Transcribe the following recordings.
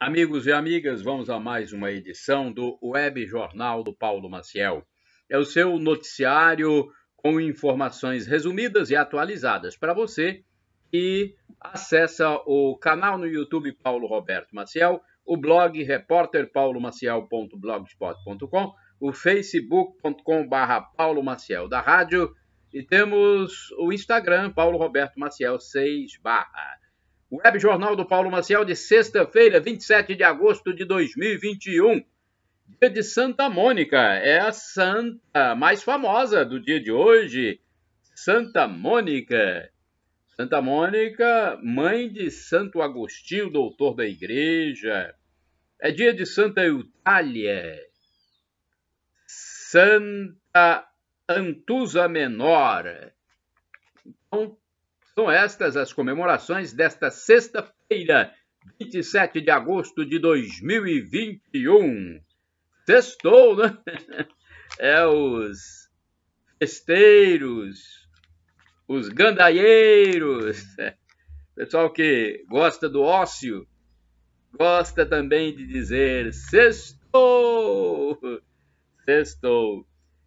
Amigos e amigas, vamos a mais uma edição do Web Jornal do Paulo Maciel. É o seu noticiário com informações resumidas e atualizadas para você E acessa o canal no YouTube Paulo Roberto Maciel, o blog repórterpaulomaciel.blogspot.com, o facebook.com.br Paulo Maciel da rádio e temos o Instagram Paulo Roberto Maciel 6 barras. Web Jornal do Paulo Maciel de sexta-feira, 27 de agosto de 2021. Dia de Santa Mônica, é a santa mais famosa do dia de hoje, Santa Mônica. Santa Mônica, mãe de Santo Agostinho, doutor da igreja. É dia de Santa Eutália. Santa Antusa Menor. Então, são estas as comemorações desta sexta-feira, 27 de agosto de 2021. Sextou, né? É os festeiros, os gandaieiros, pessoal que gosta do ócio, gosta também de dizer sextou, sextou.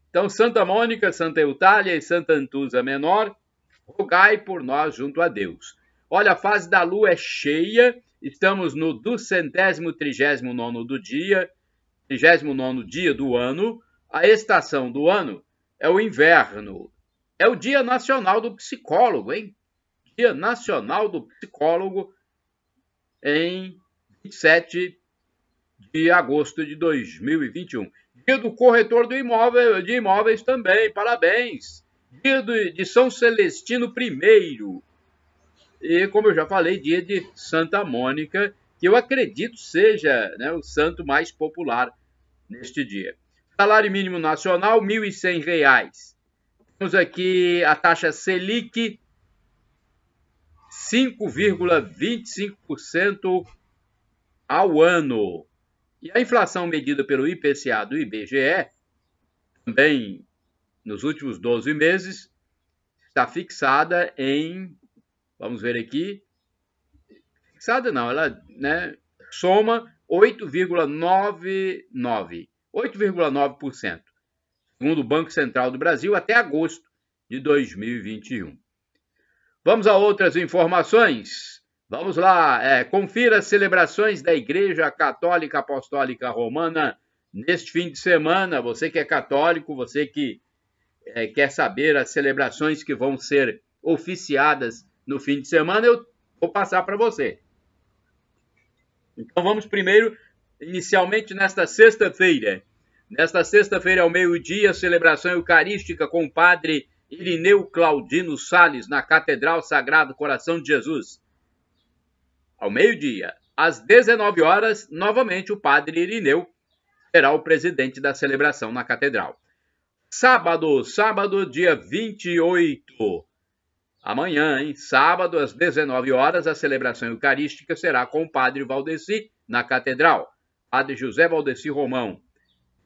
Então, Santa Mônica, Santa Eutália e Santa Antusa Menor rogai por nós junto a Deus. Olha, a fase da lua é cheia, estamos no duzentésimo trigésimo nono do dia, trigésimo nono dia do ano. A estação do ano é o inverno. É o Dia Nacional do Psicólogo, hein? Dia Nacional do Psicólogo em 27 de agosto de 2021. Dia do corretor do imóvel, de imóveis também, parabéns! dia de, São Celestino I. E, como eu já falei, dia de Santa Mônica, que eu acredito seja né, o santo mais popular neste dia. Salário mínimo nacional, R$ 1.100. Temos aqui a taxa Selic, 5,25% ao ano. E a inflação medida pelo IPCA do IBGE, também nos últimos 12 meses, está fixada em, vamos ver aqui, fixada não, ela né, soma 8,99%, 8,9%, segundo o Banco Central do Brasil, até agosto de 2021. Vamos a outras informações? Vamos lá, é, confira as celebrações da Igreja Católica Apostólica Romana neste fim de semana. Você que é católico, você que é, quer saber as celebrações que vão ser oficiadas no fim de semana, eu vou passar para você. Então vamos primeiro, inicialmente nesta sexta-feira. Nesta sexta-feira, ao meio-dia, celebração eucarística com o padre Irineu Claudino Sales na Catedral Sagrado Coração de Jesus. Ao meio-dia, às 19 horas, novamente o padre Irineu será o presidente da celebração na catedral. Sábado, sábado, dia 28. Amanhã, hein? Sábado, às 19 horas, a celebração eucarística será com o Padre Valdeci na Catedral. Padre José Valdeci Romão.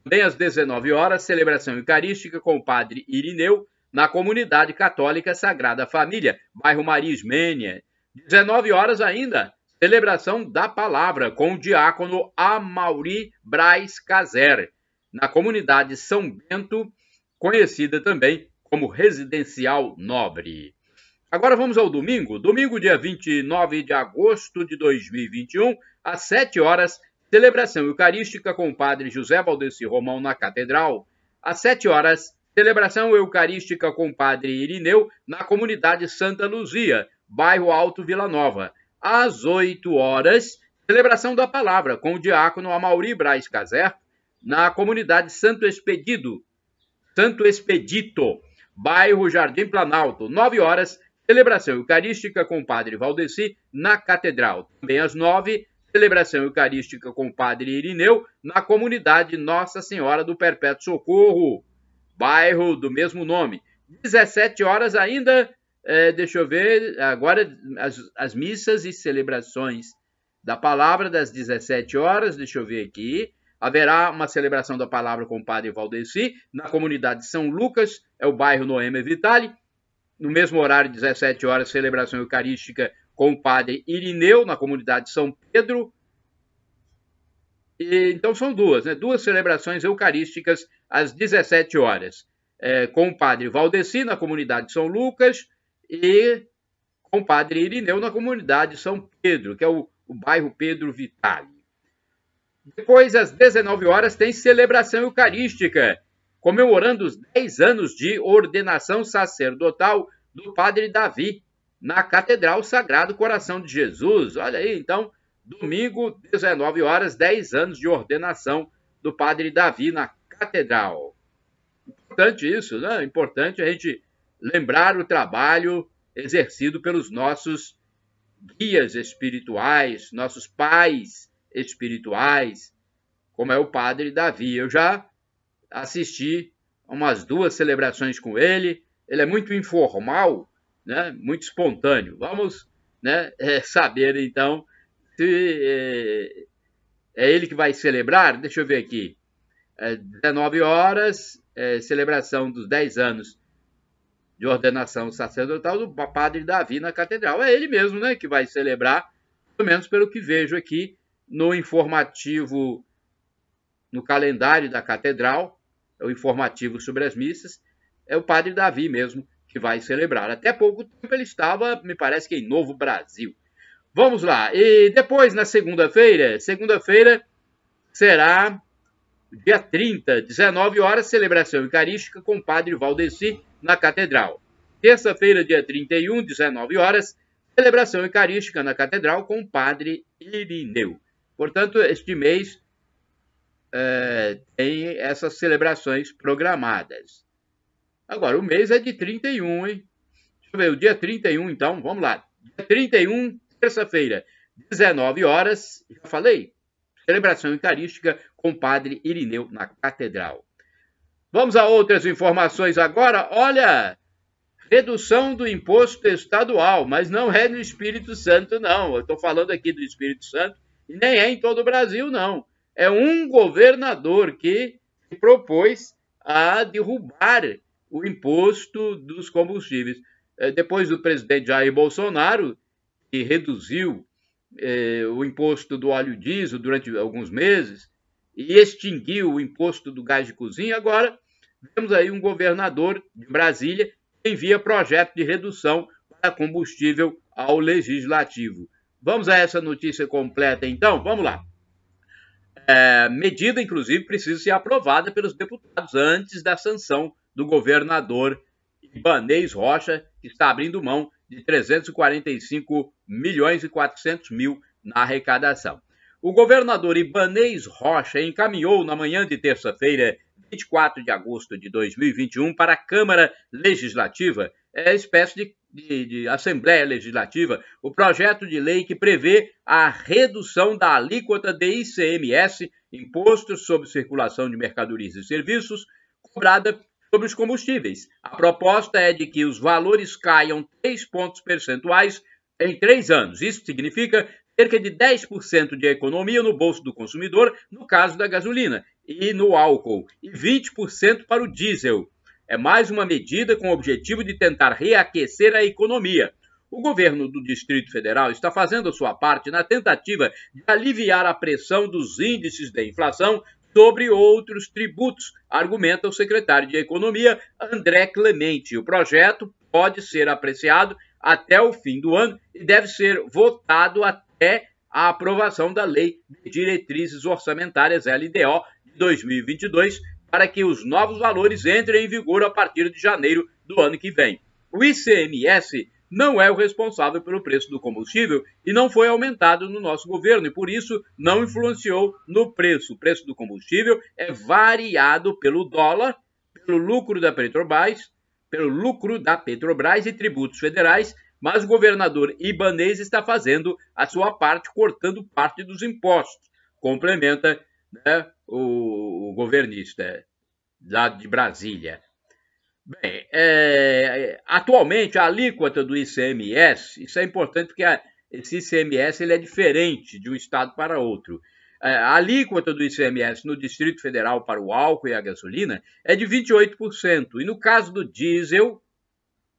Também às 19 horas, celebração eucarística com o Padre Irineu na Comunidade Católica Sagrada Família, bairro Marismênia. Mênia. 19 horas ainda, celebração da palavra com o diácono Amauri Braz Cazer, na comunidade São Bento, conhecida também como Residencial Nobre. Agora vamos ao domingo. Domingo, dia 29 de agosto de 2021, às 7 horas, celebração eucarística com o padre José Valdeci Romão na Catedral. Às 7 horas, celebração eucarística com o padre Irineu na comunidade Santa Luzia, bairro Alto Vila Nova. Às 8 horas, celebração da palavra com o diácono Amauri Braz Caser na comunidade Santo Expedido, Santo Expedito, bairro Jardim Planalto, 9 horas, celebração eucarística com o padre Valdeci na Catedral. Também às 9, celebração eucarística com o padre Irineu na comunidade Nossa Senhora do Perpétuo Socorro, bairro do mesmo nome. 17 horas ainda, é, deixa eu ver, agora as, as missas e celebrações da palavra das 17 horas, deixa eu ver aqui. Haverá uma celebração da palavra com o padre Valdeci na comunidade de São Lucas, é o bairro Noemi Vitale No mesmo horário, 17 horas, celebração eucarística com o padre Irineu na comunidade de São Pedro. E, então são duas, né? duas celebrações eucarísticas às 17 horas, é, com o padre Valdeci na comunidade de São Lucas e com o padre Irineu na comunidade de São Pedro, que é o, o bairro Pedro Vitale. Depois, às 19 horas, tem celebração eucarística, comemorando os 10 anos de ordenação sacerdotal do Padre Davi na Catedral Sagrado Coração de Jesus. Olha aí, então, domingo, 19 horas, 10 anos de ordenação do Padre Davi na Catedral. Importante isso, né? Importante a gente lembrar o trabalho exercido pelos nossos guias espirituais, nossos pais espirituais, como é o padre Davi. Eu já assisti umas duas celebrações com ele. Ele é muito informal, né? muito espontâneo. Vamos né, é, saber então se é, é, ele que vai celebrar. Deixa eu ver aqui. É, 19 horas, é, celebração dos 10 anos de ordenação sacerdotal do padre Davi na catedral. É ele mesmo né, que vai celebrar, pelo menos pelo que vejo aqui no informativo, no calendário da catedral, é o informativo sobre as missas, é o padre Davi mesmo que vai celebrar. Até pouco tempo ele estava, me parece que em Novo Brasil. Vamos lá. E depois, na segunda-feira, segunda-feira será dia 30, 19 horas, celebração eucarística com o padre Valdeci na catedral. Terça-feira, dia 31, 19 horas, celebração eucarística na catedral com o padre Irineu. Portanto, este mês é, tem essas celebrações programadas. Agora, o mês é de 31, hein? Deixa eu ver, o dia 31, então, vamos lá. Dia 31, terça-feira, 19 horas, já falei, celebração eucarística com o padre Irineu na catedral. Vamos a outras informações agora. Olha, redução do imposto estadual, mas não é no Espírito Santo, não. Eu estou falando aqui do Espírito Santo, nem é em todo o Brasil, não. É um governador que se propôs a derrubar o imposto dos combustíveis. É, depois do presidente Jair Bolsonaro, que reduziu eh, o imposto do óleo diesel durante alguns meses e extinguiu o imposto do gás de cozinha, agora temos aí um governador de Brasília que envia projeto de redução para combustível ao legislativo. Vamos a essa notícia completa então? Vamos lá. É, medida, inclusive, precisa ser aprovada pelos deputados antes da sanção do governador Ibanês Rocha, que está abrindo mão de 345 milhões e 400 mil na arrecadação. O governador Ibanês Rocha encaminhou na manhã de terça-feira 24 de agosto de 2021 para a Câmara Legislativa, é espécie de, de, de, Assembleia Legislativa, o projeto de lei que prevê a redução da alíquota de ICMS, Imposto sobre Circulação de Mercadorias e Serviços, cobrada sobre os combustíveis. A proposta é de que os valores caiam 3 pontos percentuais em três anos. Isso significa cerca de 10% de economia no bolso do consumidor, no caso da gasolina, e no álcool, e 20% para o diesel. É mais uma medida com o objetivo de tentar reaquecer a economia. O governo do Distrito Federal está fazendo a sua parte na tentativa de aliviar a pressão dos índices da inflação sobre outros tributos, argumenta o secretário de Economia, André Clemente. O projeto pode ser apreciado até o fim do ano e deve ser votado até é a aprovação da Lei de Diretrizes Orçamentárias LDO de 2022, para que os novos valores entrem em vigor a partir de janeiro do ano que vem. O ICMS não é o responsável pelo preço do combustível e não foi aumentado no nosso governo e por isso não influenciou no preço. O preço do combustível é variado pelo dólar, pelo lucro da Petrobras, pelo lucro da Petrobras e tributos federais mas o governador Ibanez está fazendo a sua parte, cortando parte dos impostos, complementa né, o, o, governista lá de Brasília. Bem, é, atualmente a alíquota do ICMS, isso é importante porque a, esse ICMS ele é diferente de um estado para outro. É, a alíquota do ICMS no Distrito Federal para o álcool e a gasolina é de 28%, e no caso do diesel,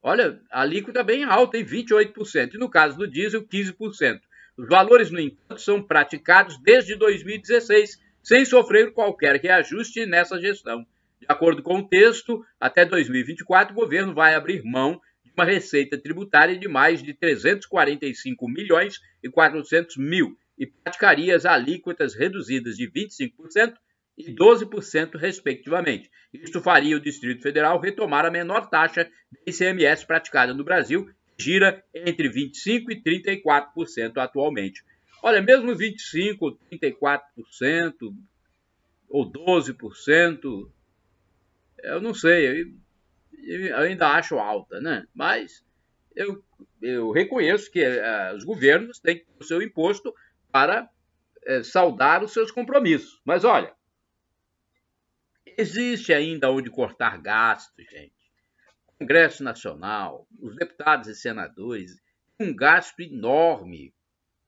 Olha, a alíquota é bem alta, em 28%, e no caso do diesel, 15%. Os valores, no entanto, são praticados desde 2016, sem sofrer qualquer reajuste nessa gestão. De acordo com o texto, até 2024 o governo vai abrir mão de uma receita tributária de mais de 345 milhões e 400 mil e praticaria as alíquotas reduzidas de 25% e 12%, respectivamente. Isto faria o Distrito Federal retomar a menor taxa de ICMS praticada no Brasil, que gira entre 25% e 34% atualmente. Olha, mesmo 25%, 34% ou 12%, eu não sei, eu, ainda acho alta, né? Mas eu, eu reconheço que uh, os governos têm o seu imposto para eh, saudar os seus compromissos. Mas olha, Existe ainda onde cortar gastos, gente. Congresso Nacional, os deputados e senadores, um gasto enorme.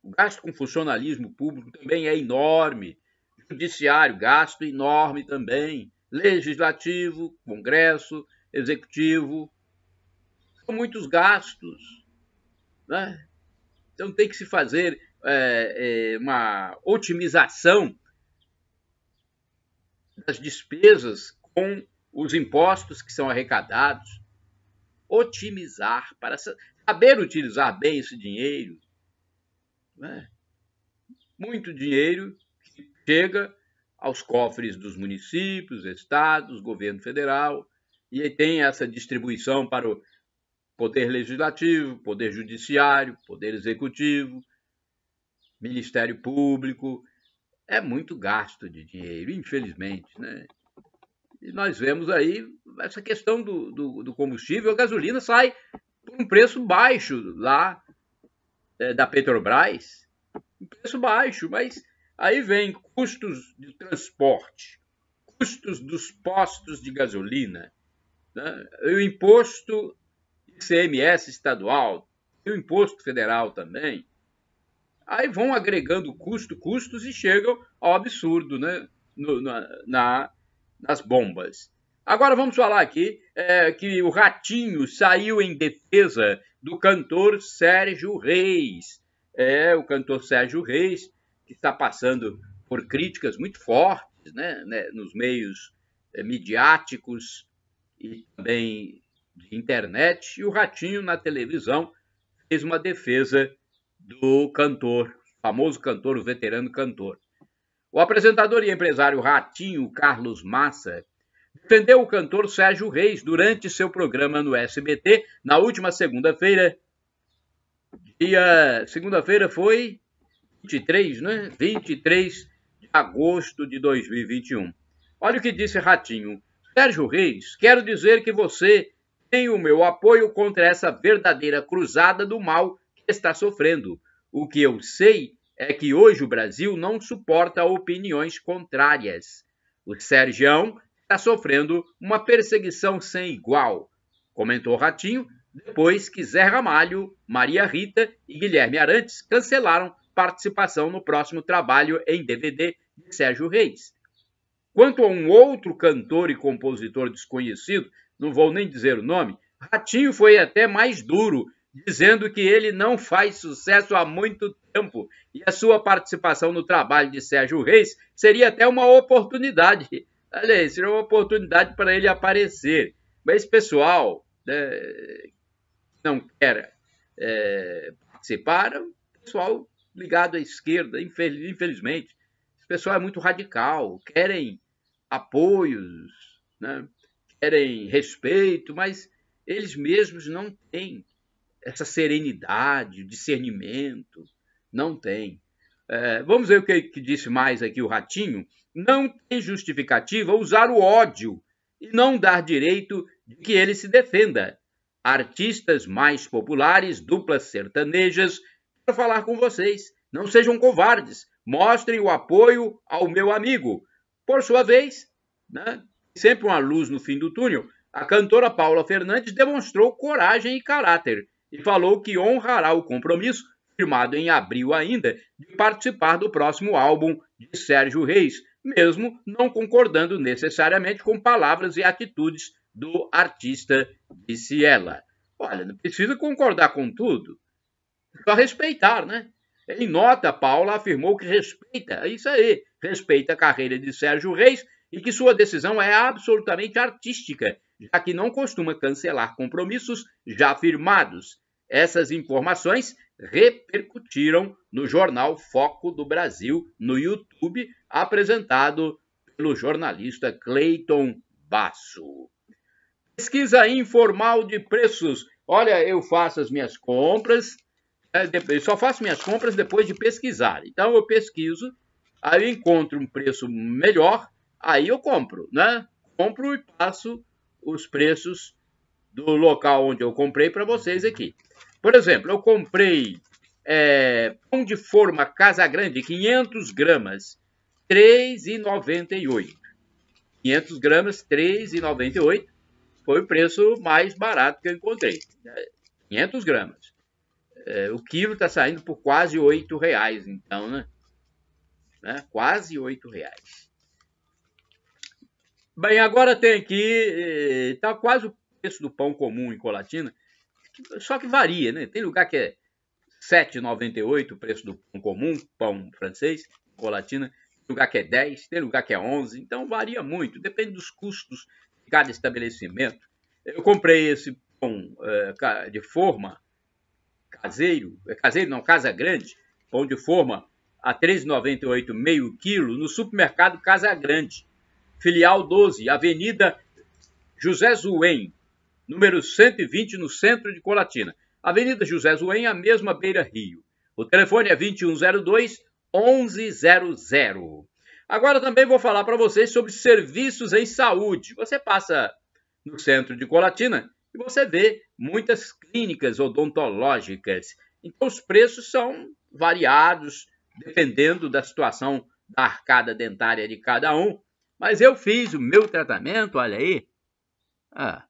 O gasto com funcionalismo público também é enorme. Judiciário, gasto enorme também. Legislativo, Congresso, Executivo. São muitos gastos. Né? Então tem que se fazer é, é, uma otimização das despesas com os impostos que são arrecadados, otimizar para saber utilizar bem esse dinheiro. Né? Muito dinheiro que chega aos cofres dos municípios, estados, governo federal, e aí tem essa distribuição para o poder legislativo, poder judiciário, poder executivo, Ministério Público, é muito gasto de dinheiro, infelizmente. Né? E nós vemos aí essa questão do, do, do combustível, a gasolina sai por um preço baixo lá é, da Petrobras, um preço baixo, mas aí vem custos de transporte, custos dos postos de gasolina, né? o imposto ICMS estadual, o imposto federal também, Aí vão agregando custo, custos e chegam ao absurdo né? No, na, na, nas bombas. Agora vamos falar aqui é, que o Ratinho saiu em defesa do cantor Sérgio Reis. É, o cantor Sérgio Reis, que está passando por críticas muito fortes né, né nos meios é, midiáticos e também de internet. E o Ratinho, na televisão, fez uma defesa do cantor, famoso cantor, o veterano cantor. O apresentador e empresário Ratinho Carlos Massa defendeu o cantor Sérgio Reis durante seu programa no SBT na última segunda-feira. Dia segunda-feira foi 23, né? 23 de agosto de 2021. Olha o que disse Ratinho. Sérgio Reis, quero dizer que você tem o meu apoio contra essa verdadeira cruzada do mal está sofrendo. O que eu sei é que hoje o Brasil não suporta opiniões contrárias. O Sergião está sofrendo uma perseguição sem igual, comentou Ratinho, depois que Zé Ramalho, Maria Rita e Guilherme Arantes cancelaram participação no próximo trabalho em DVD de Sérgio Reis. Quanto a um outro cantor e compositor desconhecido, não vou nem dizer o nome, Ratinho foi até mais duro dizendo que ele não faz sucesso há muito tempo e a sua participação no trabalho de Sérgio Reis seria até uma oportunidade. Olha aí, seria uma oportunidade para ele aparecer. Mas pessoal né, não quer é, participar, é pessoal ligado à esquerda, infelizmente, esse pessoal é muito radical, querem apoios, né, querem respeito, mas eles mesmos não têm essa serenidade, discernimento. Não tem. É, vamos ver o que, que disse mais aqui o Ratinho. Não tem justificativa usar o ódio e não dar direito de que ele se defenda. Artistas mais populares, duplas sertanejas, para falar com vocês. Não sejam covardes. Mostrem o apoio ao meu amigo. Por sua vez, né, sempre uma luz no fim do túnel, a cantora Paula Fernandes demonstrou coragem e caráter e falou que honrará o compromisso, firmado em abril ainda, de participar do próximo álbum de Sérgio Reis, mesmo não concordando necessariamente com palavras e atitudes do artista, disse ela. Olha, não precisa concordar com tudo, só respeitar, né? Em nota, Paula afirmou que respeita, é isso aí, respeita a carreira de Sérgio Reis e que sua decisão é absolutamente artística já que não costuma cancelar compromissos já firmados. Essas informações repercutiram no jornal Foco do Brasil no YouTube, apresentado pelo jornalista Clayton Basso. Pesquisa informal de preços. Olha, eu faço as minhas compras, eh, eu só faço minhas compras depois de pesquisar. Então eu pesquiso, aí eu encontro um preço melhor, aí eu compro, né? Compro e passo os preços do local onde eu comprei para vocês aqui. Por exemplo, eu comprei é, pão de forma Casa Grande, 500 gramas, 3,98. 500 gramas, 3,98 foi o preço mais barato que eu encontrei. 500 né? gramas. É, o quilo está saindo por quase 8 reais, então, né? né? Quase 8 reais. Bem, agora tem aqui, eh, tá quase o preço do pão comum em Colatina, só que varia, né? Tem lugar que é 7,98 o preço do pão comum, pão francês, Colatina, tem lugar que é 10, tem lugar que é 11, então varia muito, depende dos custos de cada estabelecimento. Eu comprei esse pão é, de forma caseiro, eh, caseiro não, Casa Grande, pão de forma a 3,98 meio quilo no supermercado Casa Grande filial 12, Avenida José Zuen, número 120, no centro de Colatina. Avenida José Zuen, a mesma beira Rio. O telefone é 2102 1100. Agora também vou falar para vocês sobre serviços em saúde. Você passa no centro de Colatina e você vê muitas clínicas odontológicas. Então os preços são variados dependendo da situação da arcada dentária de cada um mas eu fiz o meu tratamento, olha aí. Ah,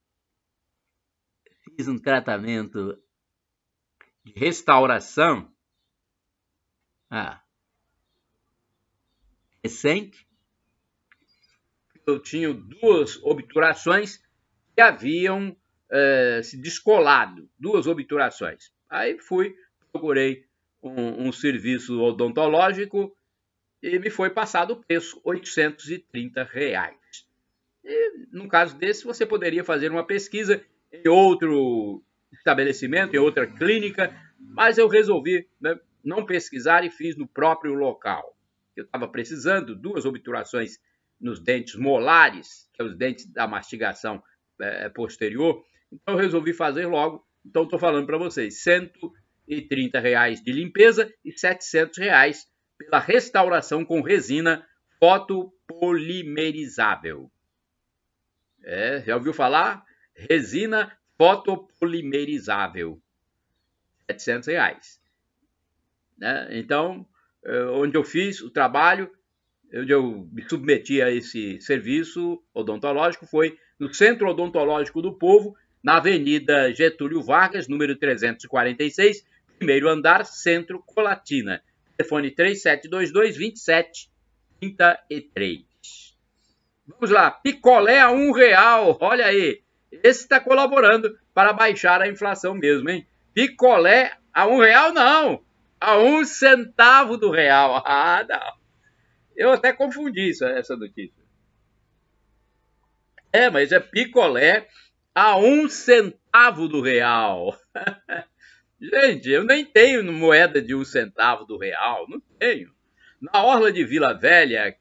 fiz um tratamento de restauração. Ah, recente. Eu tinha duas obturações que haviam eh, se descolado, duas obturações. Aí fui, procurei um, um serviço odontológico e me foi passado o preço, 830 reais. E, no caso desse, você poderia fazer uma pesquisa em outro estabelecimento, em outra clínica, mas eu resolvi né, não pesquisar e fiz no próprio local. Eu estava precisando duas obturações nos dentes molares, que é os dentes da mastigação é, posterior, então eu resolvi fazer logo. Então estou falando para vocês, 130 reais de limpeza e 700 reais pela restauração com resina fotopolimerizável. É, já ouviu falar? Resina fotopolimerizável. 700 reais. Né? Então, é, onde eu fiz o trabalho, onde eu me submeti a esse serviço odontológico, foi no Centro Odontológico do Povo, na Avenida Getúlio Vargas, número 346, primeiro andar, Centro Colatina. Telefone 3722-2733. Vamos lá, picolé a um real, olha aí. Esse está colaborando para baixar a inflação mesmo, hein? Picolé a um real não, a um centavo do real. Ah, não. Eu até confundi isso, essa notícia. É, mas é picolé a um centavo do real. Gente, eu nem tenho moeda de um centavo do real, não tenho. Na orla de Vila Velha,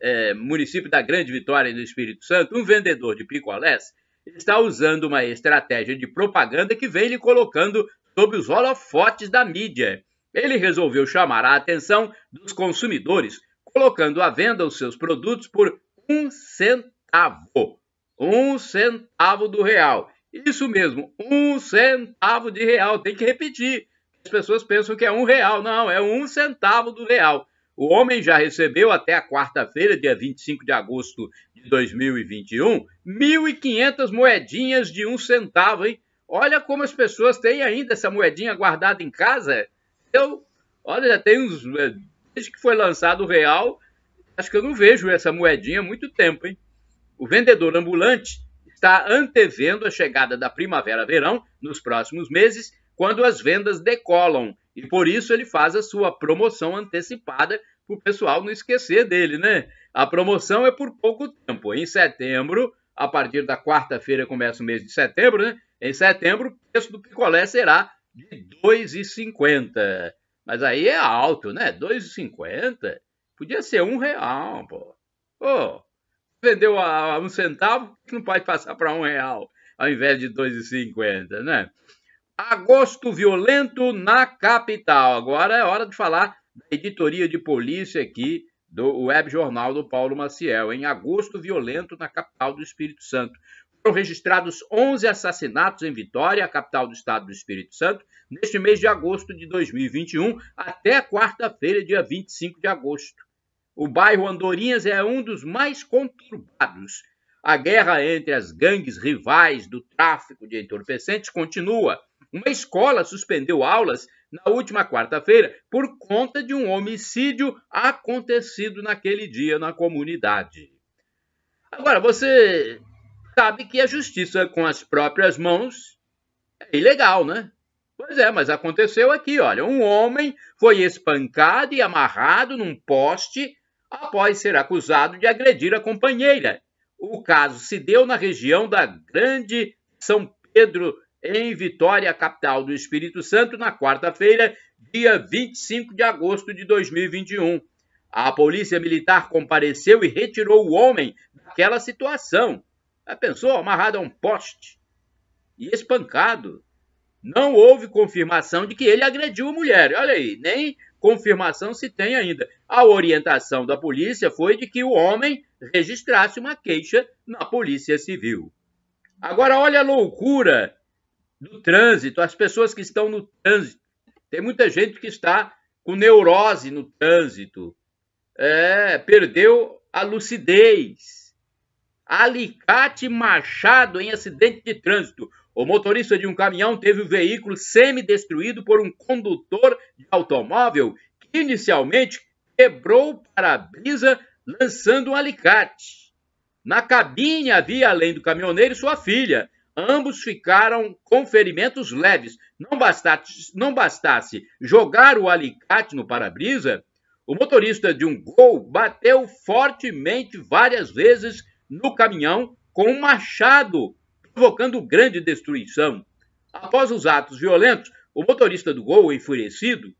é, município da Grande Vitória no Espírito Santo, um vendedor de picolés está usando uma estratégia de propaganda que vem lhe colocando sob os holofotes da mídia. Ele resolveu chamar a atenção dos consumidores, colocando à venda os seus produtos por um centavo. Um centavo do real. Isso mesmo, um centavo de real. Tem que repetir. As pessoas pensam que é um real. Não, é um centavo do real. O homem já recebeu até a quarta-feira, dia 25 de agosto de 2021, 1.500 moedinhas de um centavo, hein? Olha como as pessoas têm ainda essa moedinha guardada em casa. Eu, olha, já tem uns. Eh, desde que foi lançado o real, acho que eu não vejo essa moedinha há muito tempo, hein? O vendedor ambulante está antevendo a chegada da primavera-verão nos próximos meses, quando as vendas decolam. E por isso ele faz a sua promoção antecipada para o pessoal não esquecer dele, né? A promoção é por pouco tempo. Em setembro, a partir da quarta-feira começa o mês de setembro, né? Em setembro, o preço do picolé será de R$ 2,50. Mas aí é alto, né? R$ 2,50. Podia ser um real, pô. Pô, vendeu a um centavo, que não pode passar para um real, ao invés de 2,50, né? Agosto violento na capital. Agora é hora de falar da editoria de polícia aqui do Web Jornal do Paulo Maciel. Em agosto violento na capital do Espírito Santo. Foram registrados 11 assassinatos em Vitória, a capital do estado do Espírito Santo, neste mês de agosto de 2021 até quarta-feira, dia 25 de agosto. O bairro Andorinhas é um dos mais conturbados. A guerra entre as gangues rivais do tráfico de entorpecentes continua. Uma escola suspendeu aulas na última quarta-feira por conta de um homicídio acontecido naquele dia na comunidade. Agora, você sabe que a justiça com as próprias mãos é ilegal, né? Pois é, mas aconteceu aqui, olha. Um homem foi espancado e amarrado num poste após ser acusado de agredir a companheira. O caso se deu na região da Grande São Pedro, em Vitória, capital do Espírito Santo, na quarta-feira, dia 25 de agosto de 2021. A polícia militar compareceu e retirou o homem daquela situação. A pensou amarrado a um poste e espancado. Não houve confirmação de que ele agrediu a mulher. Olha aí, nem confirmação se tem ainda. A orientação da polícia foi de que o homem registrasse uma queixa na Polícia Civil. Agora, olha a loucura do trânsito, as pessoas que estão no trânsito. Tem muita gente que está com neurose no trânsito, é, perdeu a lucidez. Alicate Machado em acidente de trânsito. O motorista de um caminhão teve o veículo semi-destruído por um condutor de automóvel que inicialmente quebrou o para-brisa lançando um alicate. Na cabine havia, além do caminhoneiro, sua filha. Ambos ficaram com ferimentos leves. Não bastasse, não bastasse jogar o alicate no para-brisa, o motorista de um Gol bateu fortemente várias vezes no caminhão com um machado provocando grande destruição. Após os atos violentos, o motorista do Gol, enfurecido,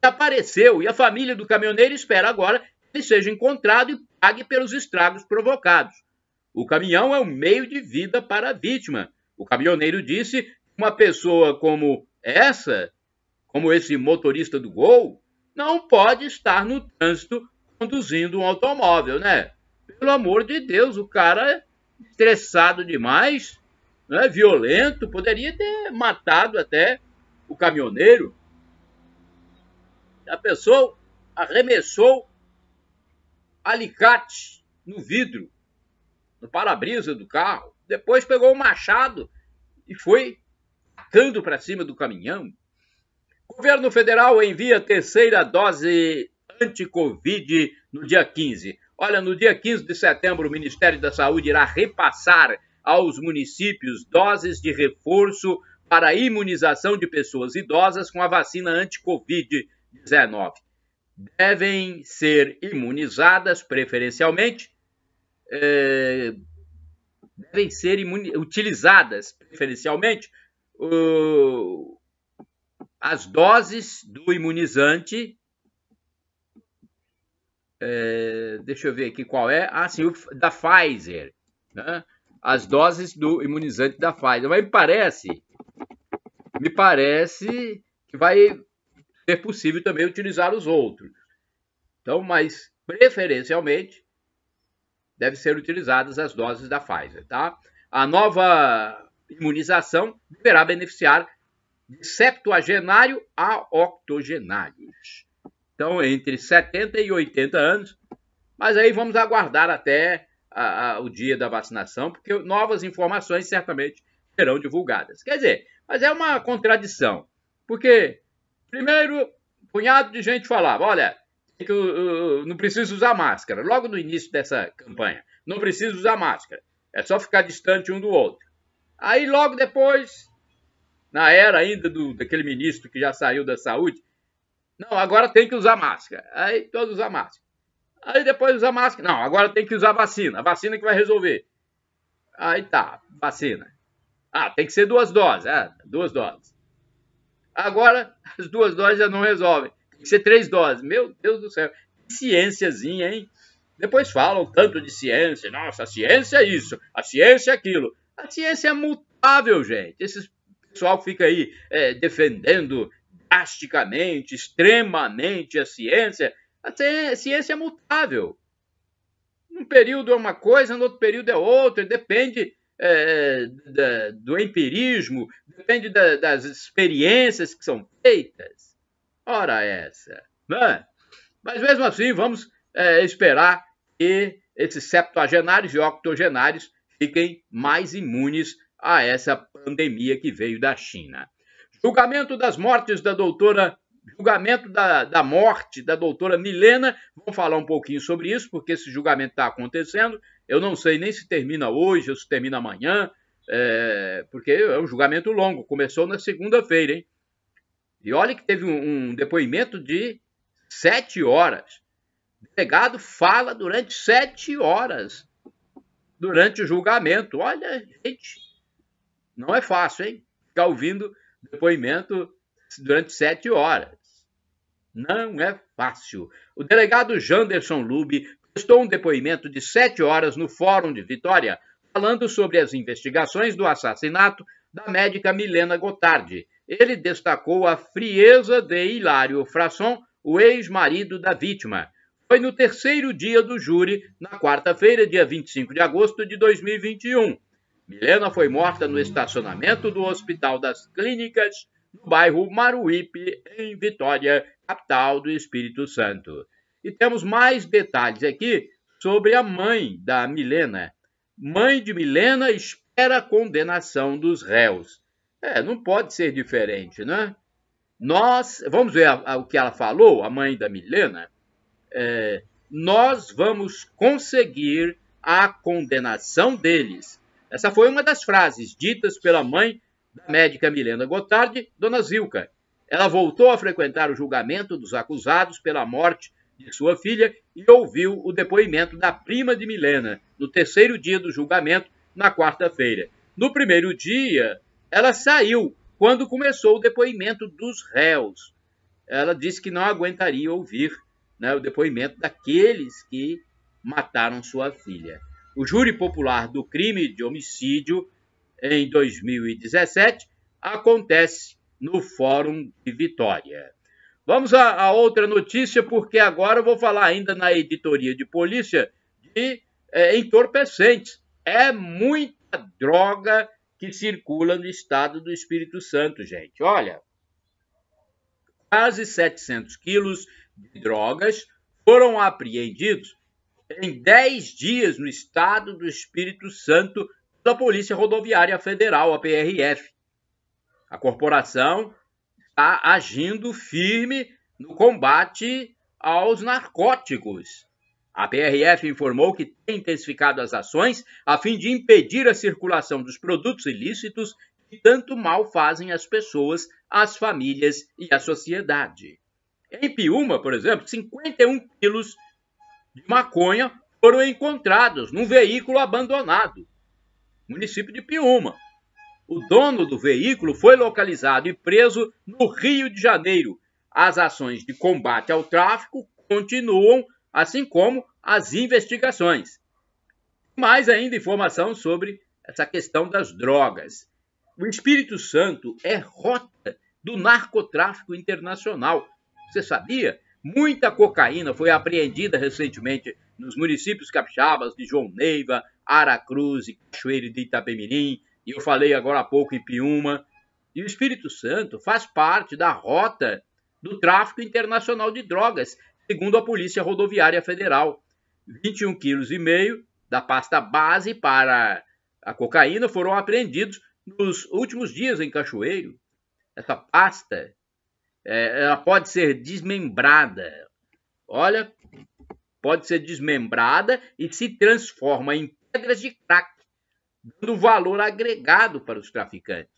desapareceu e a família do caminhoneiro espera agora que ele seja encontrado e pague pelos estragos provocados. O caminhão é um meio de vida para a vítima. O caminhoneiro disse que uma pessoa como essa, como esse motorista do Gol, não pode estar no trânsito conduzindo um automóvel, né? Pelo amor de Deus, o cara estressado demais, né, violento, poderia ter matado até o caminhoneiro. A pessoa arremessou alicate no vidro, no para-brisa do carro. Depois pegou o machado e foi cando para cima do caminhão. O governo federal envia terceira dose anti-Covid no dia 15. Olha, no dia 15 de setembro, o Ministério da Saúde irá repassar aos municípios doses de reforço para a imunização de pessoas idosas com a vacina anti-Covid-19. Devem ser imunizadas, preferencialmente, eh, devem ser utilizadas, preferencialmente, uh, as doses do imunizante é, deixa eu ver aqui qual é. Ah, sim, o da Pfizer. Né? As doses do imunizante da Pfizer. Mas me parece, me parece que vai ser possível também utilizar os outros. Então, mas preferencialmente devem ser utilizadas as doses da Pfizer, tá? A nova imunização deverá beneficiar de septuagenário a octogenários. Então, entre 70 e 80 anos. Mas aí vamos aguardar até a, a, o dia da vacinação, porque novas informações certamente serão divulgadas. Quer dizer, mas é uma contradição. Porque, primeiro, punhado de gente falava: olha, que eu, eu, não precisa usar máscara. Logo no início dessa campanha, não precisa usar máscara. É só ficar distante um do outro. Aí logo depois, na era ainda do, daquele ministro que já saiu da saúde, não, agora tem que usar máscara. Aí todos usam máscara. Aí depois usar máscara. Não, agora tem que usar vacina. A vacina que vai resolver. Aí tá, vacina. Ah, tem que ser duas doses. Ah, duas doses. Agora, as duas doses já não resolvem. Tem que ser três doses. Meu Deus do céu. ciênciazinha, hein? Depois falam tanto de ciência. Nossa, a ciência é isso. A ciência é aquilo. A ciência é mutável, gente. Esse pessoal fica aí é, defendendo drasticamente, extremamente a ciência. A ciência é mutável. Um período é uma coisa, no outro período é outra, depende é, da, do empirismo, depende da, das experiências que são feitas. Ora, essa. Né? Mas mesmo assim, vamos é, esperar que esses septuagenários e octogenários fiquem mais imunes a essa pandemia que veio da China. Julgamento das mortes da doutora, julgamento da, da morte da doutora Milena. Vamos falar um pouquinho sobre isso, porque esse julgamento está acontecendo. Eu não sei nem se termina hoje ou se termina amanhã, é, porque é um julgamento longo. Começou na segunda-feira, hein? E olha que teve um, um depoimento de sete horas. O delegado fala durante sete horas durante o julgamento. Olha, gente, não é fácil, hein? Ficar ouvindo depoimento durante sete horas. Não é fácil. O delegado Janderson Lube prestou um depoimento de sete horas no Fórum de Vitória, falando sobre as investigações do assassinato da médica Milena Gotardi. Ele destacou a frieza de Hilário Frasson, o ex-marido da vítima. Foi no terceiro dia do júri, na quarta-feira, dia 25 de agosto de 2021. Milena foi morta no estacionamento do Hospital das Clínicas, no bairro Maruípe, em Vitória, capital do Espírito Santo. E temos mais detalhes aqui sobre a mãe da Milena. Mãe de Milena espera a condenação dos réus. É, não pode ser diferente, né? Nós, vamos ver a, a, o que ela falou, a mãe da Milena. É, nós vamos conseguir a condenação deles essa foi uma das frases ditas pela mãe da médica Milena Gotardi, Dona Zilka. Ela voltou a frequentar o julgamento dos acusados pela morte de sua filha e ouviu o depoimento da prima de Milena no terceiro dia do julgamento, na quarta-feira. No primeiro dia, ela saiu quando começou o depoimento dos réus. Ela disse que não aguentaria ouvir né, o depoimento daqueles que mataram sua filha o júri popular do crime de homicídio em 2017 acontece no Fórum de Vitória. Vamos a, a, outra notícia, porque agora eu vou falar ainda na editoria de polícia de é, entorpecentes. É muita droga que circula no estado do Espírito Santo, gente. Olha, quase 700 quilos de drogas foram apreendidos em 10 dias no estado do Espírito Santo da Polícia Rodoviária Federal, a PRF. A corporação está agindo firme no combate aos narcóticos. A PRF informou que tem intensificado as ações a fim de impedir a circulação dos produtos ilícitos que tanto mal fazem às pessoas, às famílias e à sociedade. Em Piúma, por exemplo, 51 quilos de maconha foram encontrados num veículo abandonado, município de Piúma. O dono do veículo foi localizado e preso no Rio de Janeiro. As ações de combate ao tráfico continuam, assim como as investigações. Mais ainda informação sobre essa questão das drogas. O Espírito Santo é rota do narcotráfico internacional. Você sabia? Muita cocaína foi apreendida recentemente nos municípios capixabas de João Neiva, Aracruz e Cachoeiro de Itabemirim, E eu falei agora há pouco em Piuma. E o Espírito Santo faz parte da rota do tráfico internacional de drogas, segundo a Polícia Rodoviária Federal. 21,5 kg da pasta base para a cocaína foram apreendidos nos últimos dias em Cachoeiro. Essa pasta é, ela pode ser desmembrada. Olha, pode ser desmembrada e se transforma em pedras de crack, dando valor agregado para os traficantes.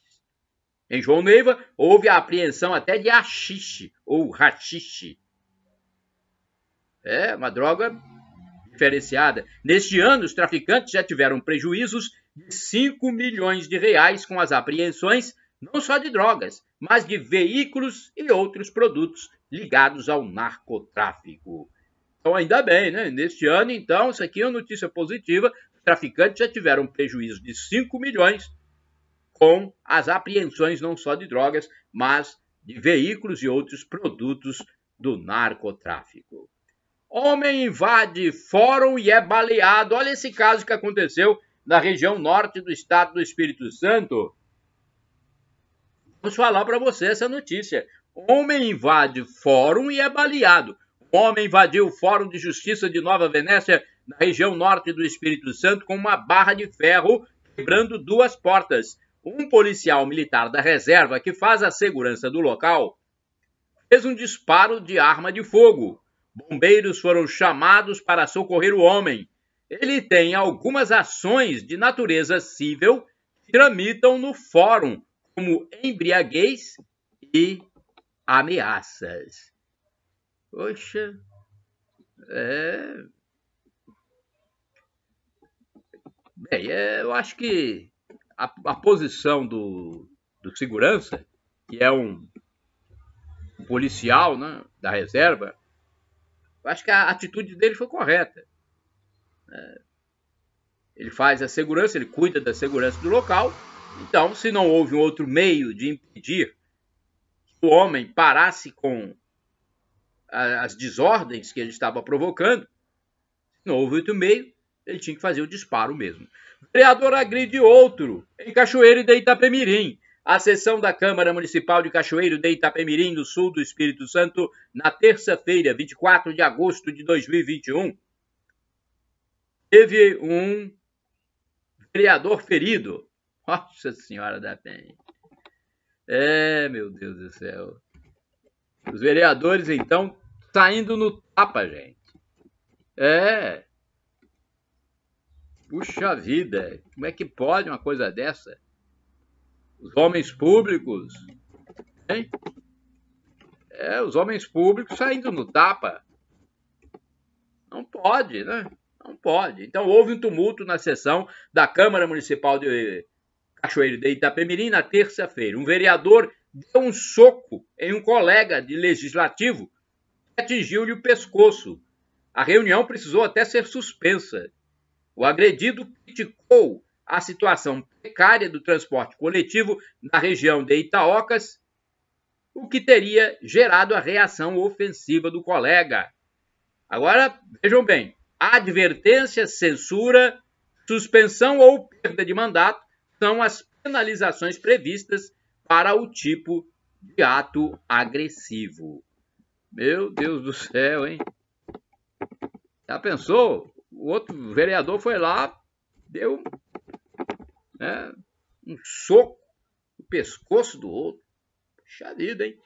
Em João Neiva, houve a apreensão até de haxixe ou rachixe. É uma droga diferenciada. Neste ano, os traficantes já tiveram prejuízos de 5 milhões de reais com as apreensões, não só de drogas, mas de veículos e outros produtos ligados ao narcotráfico. Então, ainda bem, né? Neste ano, então, isso aqui é uma notícia positiva. Os traficantes já tiveram um prejuízo de 5 milhões com as apreensões não só de drogas, mas de veículos e outros produtos do narcotráfico. Homem invade fórum e é baleado. Olha esse caso que aconteceu na região norte do estado do Espírito Santo. Vamos falar para você essa notícia. Homem invade fórum e é baleado. Um homem invadiu o Fórum de Justiça de Nova Venécia, na região norte do Espírito Santo, com uma barra de ferro, quebrando duas portas. Um policial militar da reserva, que faz a segurança do local, fez um disparo de arma de fogo. Bombeiros foram chamados para socorrer o homem. Ele tem algumas ações de natureza civil que tramitam no fórum como embriaguez e ameaças. Poxa, é... Bem, é, eu acho que a, a posição do, do segurança, que é um, policial né, da reserva, eu acho que a atitude dele foi correta. É, ele faz a segurança, ele cuida da segurança do local, então, se não houve outro meio de impedir que o homem parasse com as desordens que ele estava provocando, se não houve outro meio, ele tinha que fazer o disparo mesmo. Vereador agride outro em Cachoeiro de Itapemirim. A sessão da Câmara Municipal de Cachoeiro de Itapemirim, no sul do Espírito Santo, na terça-feira, 24 de agosto de 2021, teve um vereador ferido Nossa Senhora da Penha. É, meu Deus do céu. Os vereadores, então, saindo tá no tapa, gente. É. Puxa vida, como é que pode uma coisa dessa? Os homens públicos, hein? É, os homens públicos saindo no tapa. Não pode, né? Não pode. Então houve um tumulto na sessão da Câmara Municipal de Cachoeiro de Itapemirim, na terça-feira. Um vereador deu um soco em um colega de legislativo que atingiu-lhe o pescoço. A reunião precisou até ser suspensa. O agredido criticou a situação precária do transporte coletivo na região de Itaocas, o que teria gerado a reação ofensiva do colega. Agora, vejam bem: advertência, censura, suspensão ou perda de mandato são as penalizações previstas para o tipo de ato agressivo. Meu Deus do céu, hein? Já pensou? O outro vereador foi lá, deu né, um soco no pescoço do outro. Puxa vida, hein?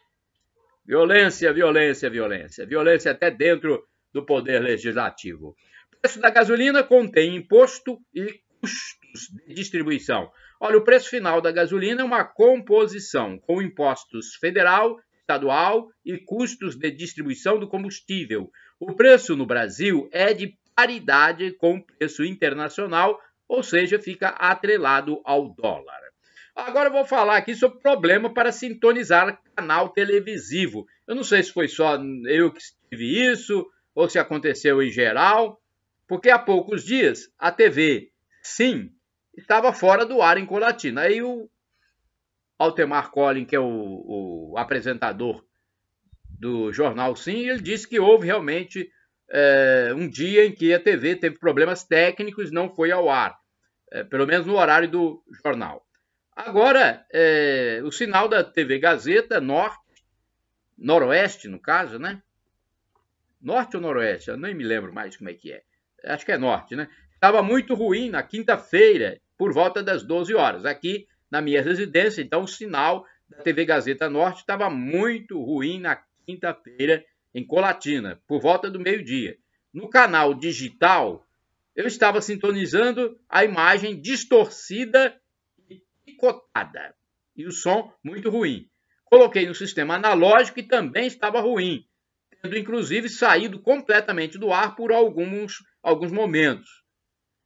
Violência, violência, violência. Violência até dentro do Poder Legislativo. O preço da gasolina contém imposto e custo custos de distribuição. Olha, o preço final da gasolina é uma composição com impostos federal, estadual e custos de distribuição do combustível. O preço no Brasil é de paridade com o preço internacional, ou seja, fica atrelado ao dólar. Agora eu vou falar aqui sobre problema para sintonizar canal televisivo. Eu não sei se foi só eu que tive isso ou se aconteceu em geral, porque há poucos dias a TV Sim estava fora do ar em Colatina. Aí o Altemar Collin, que é o, o apresentador do jornal Sim, ele disse que houve realmente é, um dia em que a TV teve problemas técnicos e não foi ao ar, é, pelo menos no horário do jornal. Agora, é, o sinal da TV Gazeta Norte, Noroeste, no caso, né? Norte ou Noroeste? Eu nem me lembro mais como é que é. Acho que é Norte, né? estava muito ruim na quinta-feira, por volta das 12 horas. Aqui na minha residência, então o sinal da TV Gazeta Norte estava muito ruim na quinta-feira em Colatina, por volta do meio-dia. No canal digital, eu estava sintonizando a imagem distorcida e picotada, e o som muito ruim. Coloquei no sistema analógico e também estava ruim, tendo inclusive saído completamente do ar por alguns, alguns momentos.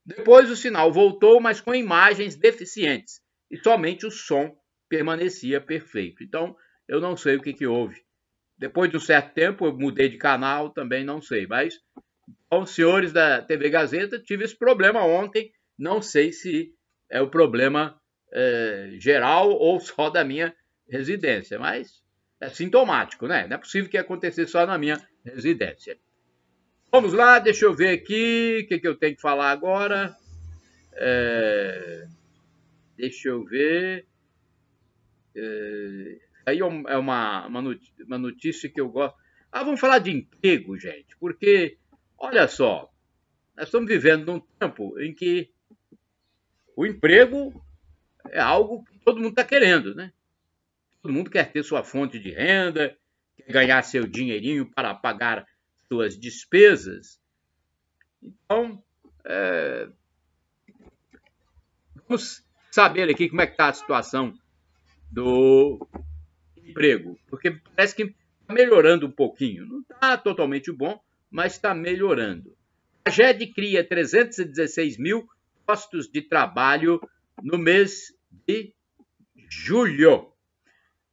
Depois o sinal voltou, mas com imagens deficientes e somente o som permanecia perfeito. Então, eu não sei o que, que houve. Depois de um certo tempo, eu mudei de canal, também não sei. Mas, então, senhores da TV Gazeta, tive esse problema ontem. Não sei se é o problema é, geral ou só da minha residência, mas é sintomático, né? Não é possível que acontecesse só na minha residência. Vamos lá, deixa eu ver aqui o que, que eu tenho que falar agora. É, deixa eu ver. É, aí é, é uma, uma notícia que eu gosto. Ah, vamos falar de emprego, gente, porque olha só, nós estamos vivendo num tempo em que o emprego é algo que todo mundo está querendo, né? Todo mundo quer ter sua fonte de renda, quer ganhar seu dinheirinho para pagar suas despesas. Então, é, vamos saber aqui como é que está a situação do emprego, porque parece que está melhorando um pouquinho. Não está totalmente bom, mas está melhorando. A GED cria 316 mil postos de trabalho no mês de julho.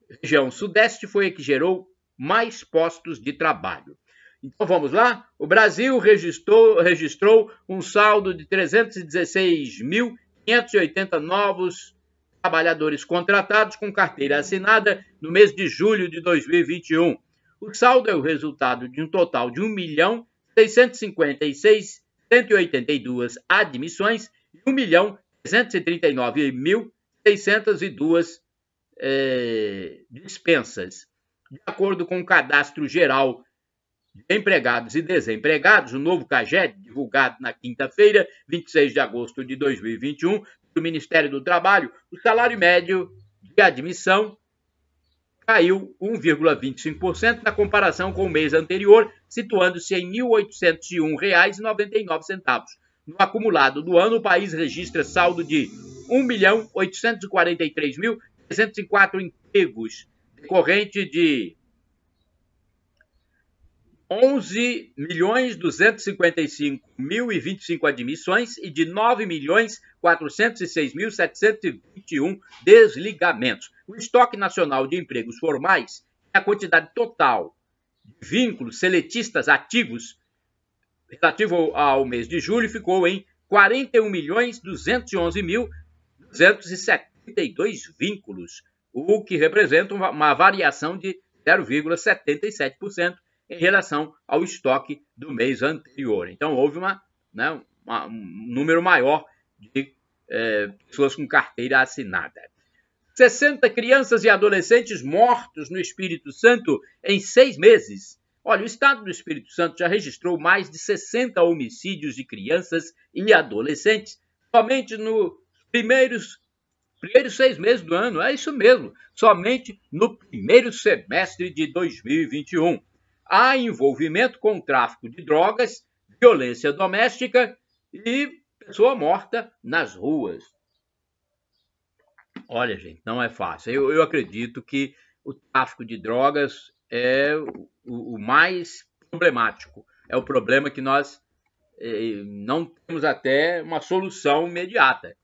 A região Sudeste foi a que gerou mais postos de trabalho. Então vamos lá? O Brasil registrou, registrou um saldo de 316.580 novos trabalhadores contratados com carteira assinada no mês de julho de 2021. O saldo é o resultado de um total de 1.656.182 admissões e 1.339.602 eh, dispensas. De acordo com o Cadastro Geral empregados e desempregados, o novo CAGED, divulgado na quinta-feira, 26 de agosto de 2021, do Ministério do Trabalho, o salário médio de admissão caiu 1,25% na comparação com o mês anterior, situando-se em R$ 1.801,99. No acumulado do ano, o país registra saldo de 1.843.304 empregos, decorrente de 11 milhões 255 mil e 25 admissões e de 9 milhões 406 mil 721 desligamentos. O estoque nacional de empregos formais é a quantidade total de vínculos seletistas ativos relativo ao mês de julho ficou em 41 milhões 211 mil vínculos, o que representa uma variação de 0,77% em relação ao estoque do mês anterior. Então, houve uma, né, uma um número maior de é, pessoas com carteira assinada. 60 crianças e adolescentes mortos no Espírito Santo em seis meses. Olha, o estado do Espírito Santo já registrou mais de 60 homicídios de crianças e adolescentes somente nos primeiros, primeiros seis meses do ano. É isso mesmo, somente no primeiro semestre de 2021 há envolvimento com tráfico de drogas, violência doméstica e pessoa morta nas ruas. Olha, gente, não é fácil. Eu, eu acredito que o tráfico de drogas é o, o mais problemático. É o problema que nós eh, não temos até uma solução imediata.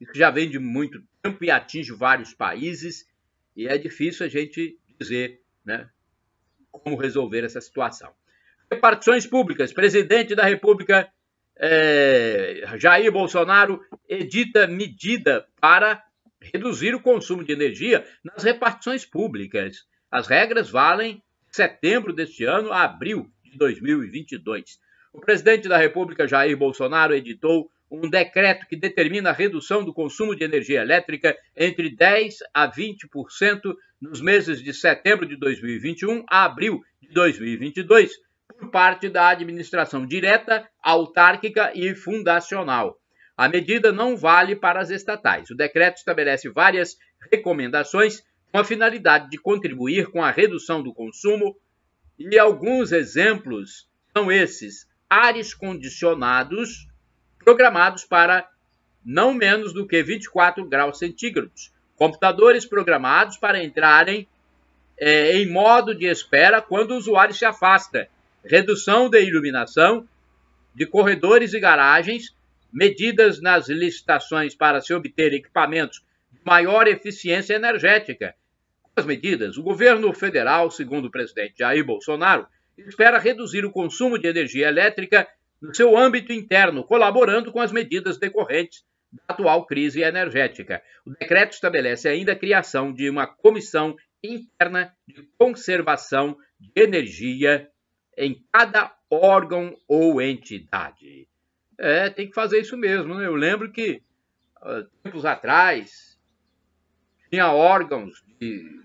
Isso já vem de muito tempo e atinge vários países, e é difícil a gente dizer né, como resolver essa situação. Repartições públicas. Presidente da República é, Jair Bolsonaro edita medida para reduzir o consumo de energia nas repartições públicas. As regras valem setembro deste ano a abril de 2022. O presidente da República, Jair Bolsonaro, editou um decreto que determina a redução do consumo de energia elétrica entre 10% a 20% nos meses de setembro de 2021 a abril de 2022, por parte da administração direta, autárquica e fundacional. A medida não vale para as estatais. O decreto estabelece várias recomendações com a finalidade de contribuir com a redução do consumo, e alguns exemplos são esses: ares condicionados programados para não menos do que 24 graus centígrados. Computadores programados para entrarem é, em modo de espera quando o usuário se afasta. Redução da iluminação de corredores e garagens, medidas nas licitações para se obter equipamentos de maior eficiência energética. as medidas, o governo federal, segundo o presidente Jair Bolsonaro, espera reduzir o consumo de energia elétrica no seu âmbito interno, colaborando com as medidas decorrentes da atual crise energética. O decreto estabelece ainda a criação de uma comissão interna de conservação de energia em cada órgão ou entidade. É, tem que fazer isso mesmo. Né? Eu lembro que ah, tempos atrás tinha órgãos de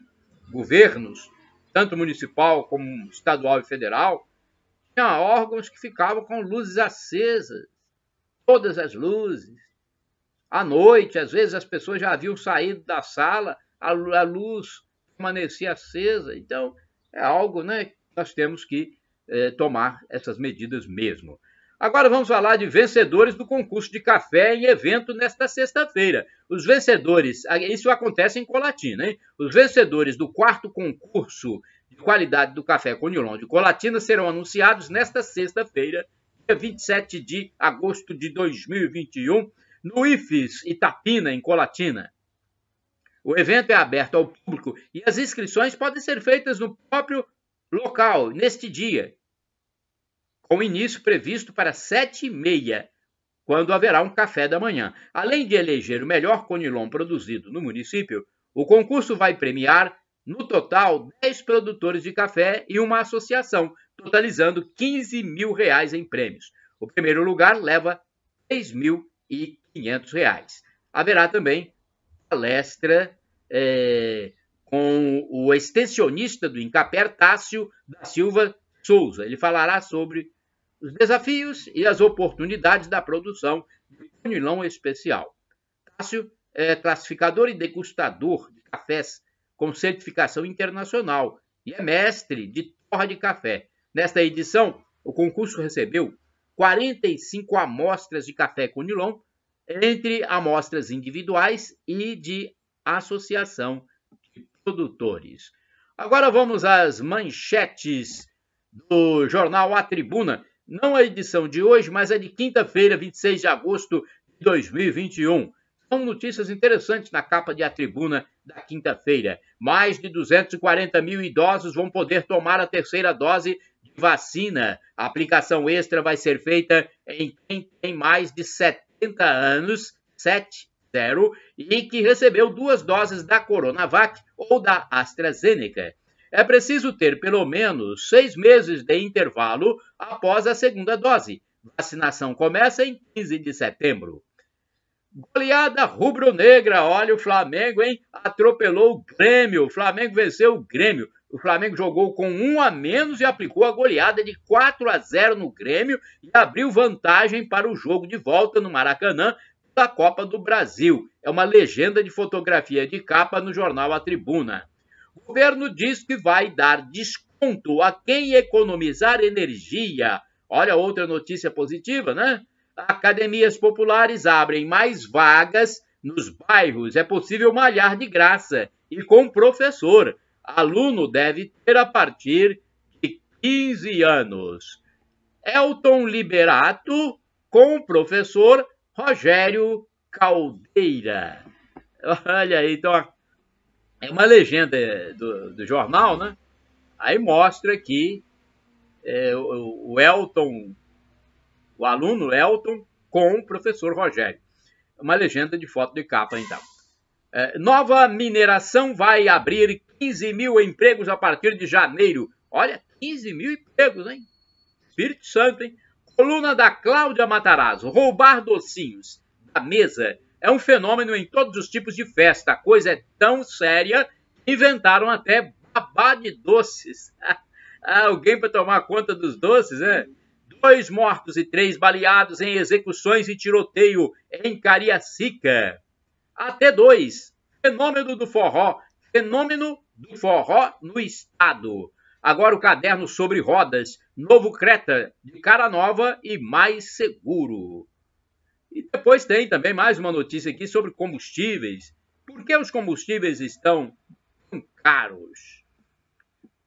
governos, tanto municipal como estadual e federal, tinha órgãos que ficavam com luzes acesas, todas as luzes. À noite, às vezes, as pessoas já haviam saído da sala, a luz permanecia acesa. Então, é algo né, que nós temos que eh, tomar essas medidas mesmo. Agora vamos falar de vencedores do concurso de café e evento nesta sexta-feira. Os vencedores, ah, isso acontece em Colatina, hein? Os vencedores do quarto concurso de qualidade do café Conilon de Colatina serão anunciados nesta sexta-feira, dia 27 de agosto de 2021, no IFES Itapina, em Colatina. O evento é aberto ao público e as inscrições podem ser feitas no próprio local, neste dia, com início previsto para 7h30, quando haverá um café da manhã. Além de eleger o melhor conilon produzido no município, o concurso vai premiar no total, 10 produtores de café e uma associação, totalizando 15 mil reais em prêmios. O primeiro lugar leva 3.500 reais. Haverá também palestra é, com o extensionista do Incaper, Tássio da Silva Souza. Ele falará sobre os desafios e as oportunidades da produção de panilão especial. Tássio é classificador e degustador de cafés com certificação internacional e é mestre de torra de café. Nesta edição, o concurso recebeu 45 amostras de café Conilon, entre amostras individuais e de associação de produtores. Agora vamos às manchetes do jornal A Tribuna. Não a edição de hoje, mas a de quinta-feira, 26 de agosto de 2021. São notícias interessantes na capa de A Tribuna da quinta-feira. Mais de 240 mil idosos vão poder tomar a terceira dose de vacina. A aplicação extra vai ser feita em quem tem mais de 70 anos, 7 0, e que recebeu duas doses da Coronavac ou da AstraZeneca. É preciso ter pelo menos seis meses de intervalo após a segunda dose. Vacinação começa em 15 de setembro. Goleada rubro-negra, olha o Flamengo, hein? Atropelou o Grêmio, o Flamengo venceu o Grêmio. O Flamengo jogou com um a menos e aplicou a goleada de 4 a 0 no Grêmio e abriu vantagem para o jogo de volta no Maracanã da Copa do Brasil. É uma legenda de fotografia de capa no jornal A Tribuna. O governo diz que vai dar desconto a quem economizar energia. Olha outra notícia positiva, né? academias populares abrem mais vagas nos bairros. É possível malhar de graça e com professor. Aluno deve ter a partir de 15 anos. Elton Liberato com o professor Rogério Caldeira. Olha aí, então é uma legenda do, do jornal, né? Aí mostra que é, o, o Elton o aluno Elton com o professor Rogério. Uma legenda de foto de capa, então. É, nova mineração vai abrir 15 mil empregos a partir de janeiro. Olha, 15 mil empregos, hein? Espírito Santo, hein? Coluna da Cláudia Matarazzo. Roubar docinhos da mesa é um fenômeno em todos os tipos de festa. A coisa é tão séria que inventaram até babá de doces. Ah, alguém para tomar conta dos doces, né? dois mortos e três baleados em execuções e tiroteio em Cariacica. Até dois. Fenômeno do forró. Fenômeno do forró no estado. Agora o caderno sobre rodas. Novo Creta, de cara nova e mais seguro. E depois tem também mais uma notícia aqui sobre combustíveis. Por que os combustíveis estão caros?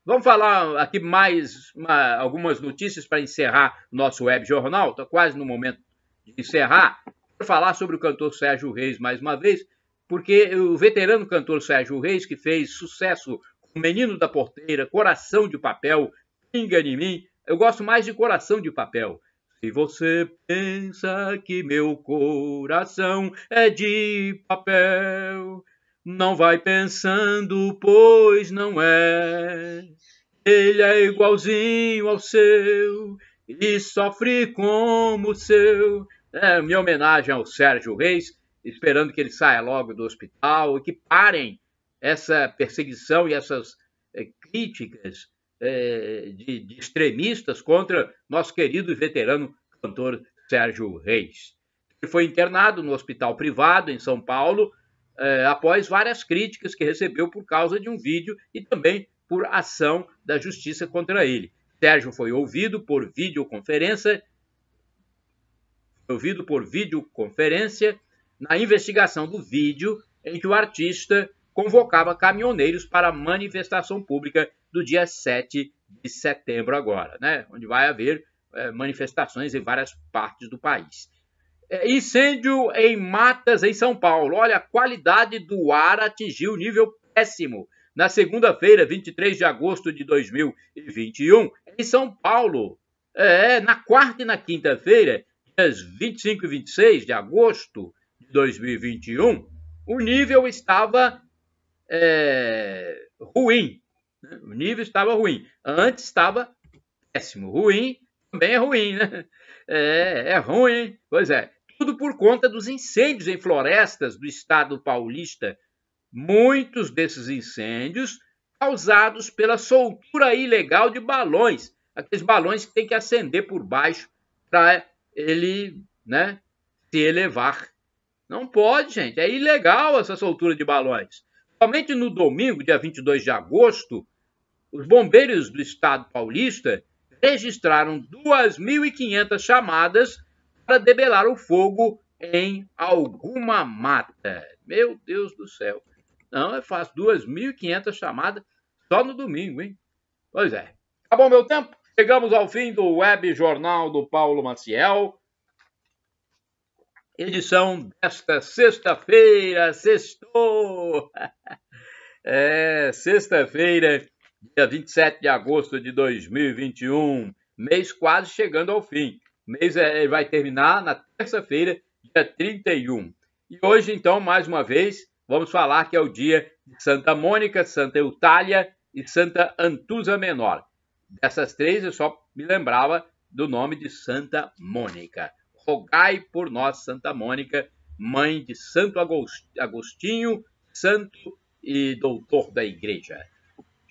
Vamos falar aqui mais uma, algumas notícias para encerrar nosso web jornal. Tá quase no momento de encerrar. Vou falar sobre o cantor Sérgio Reis mais uma vez, porque o veterano cantor Sérgio Reis, que fez sucesso com Menino da Porteira, Coração de Papel, Pinga em Mim, eu gosto mais de Coração de Papel. Se você pensa que meu coração é de papel, não vai pensando, pois não é. Ele é igualzinho ao seu e sofre como o seu. É minha homenagem ao Sérgio Reis, esperando que ele saia logo do hospital e que parem essa perseguição e essas é, críticas é, de, de extremistas contra nosso querido e veterano cantor Sérgio Reis. Ele foi internado no hospital privado em São Paulo é, após várias críticas que recebeu por causa de um vídeo e também por ação da justiça contra ele. Sérgio foi ouvido por videoconferência, ouvido por videoconferência na investigação do vídeo em que o artista convocava caminhoneiros para a manifestação pública do dia 7 de setembro agora, né? onde vai haver é, manifestações em várias partes do país. É, incêndio em matas em São Paulo. Olha, a qualidade do ar atingiu nível péssimo. Na segunda-feira, 23 de agosto de 2021, em São Paulo. É, na quarta e na quinta-feira, dias 25 e 26 de agosto de 2021, o nível estava é, ruim. Né? O nível estava ruim. Antes estava péssimo. Ruim também é ruim, né? É, é ruim, Pois é tudo por conta dos incêndios em florestas do estado paulista. Muitos desses incêndios causados pela soltura ilegal de balões, aqueles balões que tem que acender por baixo para ele né, se elevar. Não pode, gente, é ilegal essa soltura de balões. Somente no domingo, dia 22 de agosto, os bombeiros do estado paulista registraram 2.500 chamadas para debelar o fogo em alguma mata. Meu Deus do céu. Não, eu faço 2.500 chamadas só no domingo, hein? Pois é. Acabou tá meu tempo? Chegamos ao fim do Web Jornal do Paulo Maciel. Edição desta sexta-feira, sexto! É, sexta-feira, dia 27 de agosto de 2021, mês quase chegando ao fim mês é, vai terminar na terça-feira, dia 31. E hoje, então, mais uma vez, vamos falar que é o dia de Santa Mônica, Santa Eutália e Santa Antusa Menor. Dessas três, eu só me lembrava do nome de Santa Mônica. Rogai por nós, Santa Mônica, mãe de Santo Agostinho, santo e doutor da igreja.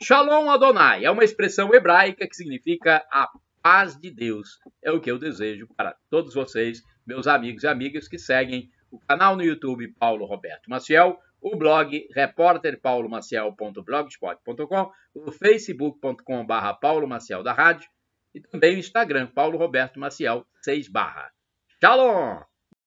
Shalom Adonai é uma expressão hebraica que significa a paz de Deus é o que eu desejo para todos vocês, meus amigos e amigas que seguem o canal no YouTube Paulo Roberto Maciel, o blog repórterpaulomaciel.blogspot.com, o facebook.com.br Paulo Maciel da Rádio e também o Instagram Paulo Roberto Maciel 6 barra. Shalom!